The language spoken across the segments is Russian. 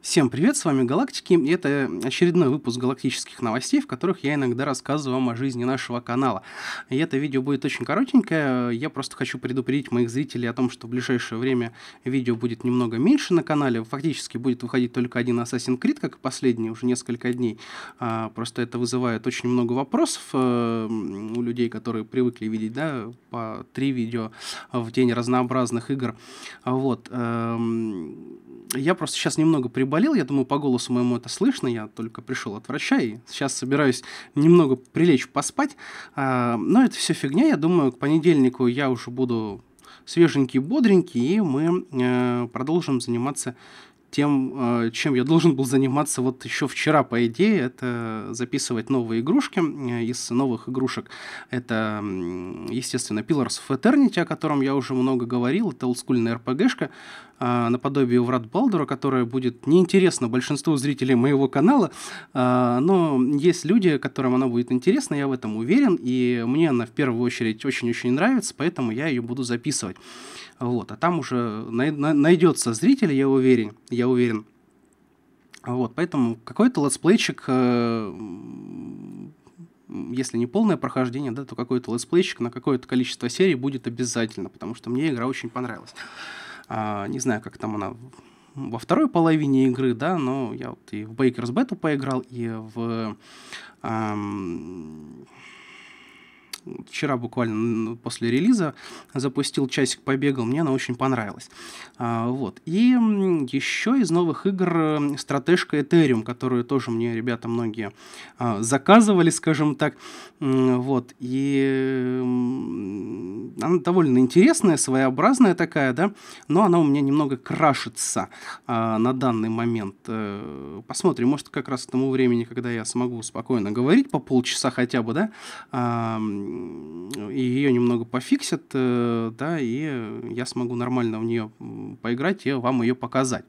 Всем привет, с вами Галактики, и это очередной выпуск галактических новостей, в которых я иногда рассказываю вам о жизни нашего канала. И это видео будет очень коротенькое, я просто хочу предупредить моих зрителей о том, что в ближайшее время видео будет немного меньше на канале, фактически будет выходить только один Assassin's Creed, как и последний, уже несколько дней. А, просто это вызывает очень много вопросов э, у людей, которые привыкли видеть, да, по три видео в день разнообразных игр. Вот эм, я просто сейчас немного приболел, я думаю, по голосу моему это слышно, я только пришел от врача и сейчас собираюсь немного прилечь поспать, а, но это все фигня, я думаю, к понедельнику я уже буду свеженький, бодренький, и мы э, продолжим заниматься тем, э, чем я должен был заниматься вот еще вчера, по идее, это записывать новые игрушки э, из новых игрушек. Это, естественно, Pillars of Eternity, о котором я уже много говорил, это олдскульная RPG-шка, э, наподобие Врат Балдура, которая будет неинтересна большинству зрителей моего канала, но есть люди, которым она будет интересна, я в этом уверен, и мне она в первую очередь очень-очень нравится, поэтому я ее буду записывать. Вот, а там уже найдется зритель, я уверен, я уверен. Вот, поэтому какой-то летсплейчик, э, если не полное прохождение, да, то какой-то летсплейчик на какое-то количество серий будет обязательно, потому что мне игра очень понравилась. А, не знаю, как там она во второй половине игры, да, но я вот и в Baker's Battle поиграл, и в... Эм, вчера буквально после релиза запустил часик, побегал, мне она очень понравилась. А, вот. И еще из новых игр стратежка Ethereum, которую тоже мне ребята многие а, заказывали, скажем так. Вот. И она довольно интересная, своеобразная такая, да, но она у меня немного крашится а, на данный момент. Э, посмотрим, может, как раз к тому времени, когда я смогу спокойно говорить по полчаса хотя бы, да, и ее немного пофиксят, э, да, и я смогу нормально в нее поиграть и вам ее показать.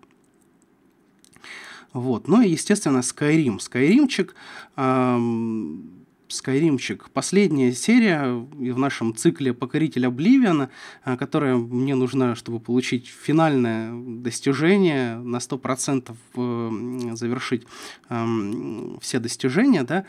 Вот. Ну и, естественно, Skyrim. Скайримчик, эм, Скайримчик, последняя серия в нашем цикле «Покоритель Обливиана», э, которая мне нужна, чтобы получить финальное достижение, на 100% э, завершить э, все достижения, да,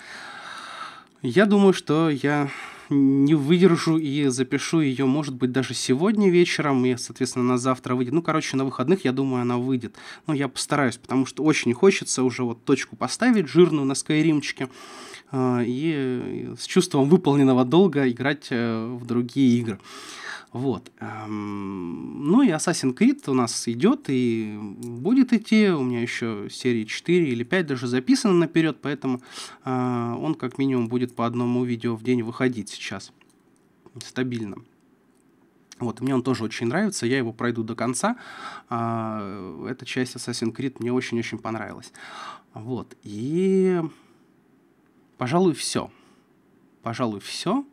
я думаю, что я не выдержу и запишу ее, может быть, даже сегодня вечером, и, соответственно, на завтра выйдет. Ну, короче, на выходных, я думаю, она выйдет. Но я постараюсь, потому что очень хочется уже вот точку поставить жирную на скайримчике э, и э, с чувством выполненного долга играть э, в другие игры. Вот. Эм, ну и Assassin's Creed у нас идет и будет идти. У меня еще серии 4 или 5 даже записано наперед, поэтому э, он как минимум будет по одному видео в день выходить сейчас. Стабильно. Вот, мне он тоже очень нравится, я его пройду до конца. А, эта часть Assassin's Creed мне очень-очень понравилась. Вот, и... Пожалуй, все. Пожалуй, все.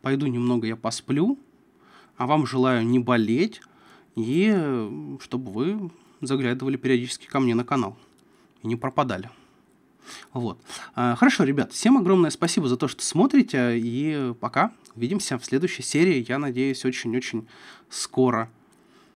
Пойду немного я посплю, а вам желаю не болеть и чтобы вы заглядывали периодически ко мне на канал и не пропадали. Вот. А, хорошо, ребят, всем огромное спасибо за то, что смотрите, и пока. Увидимся в следующей серии, я надеюсь, очень-очень скоро.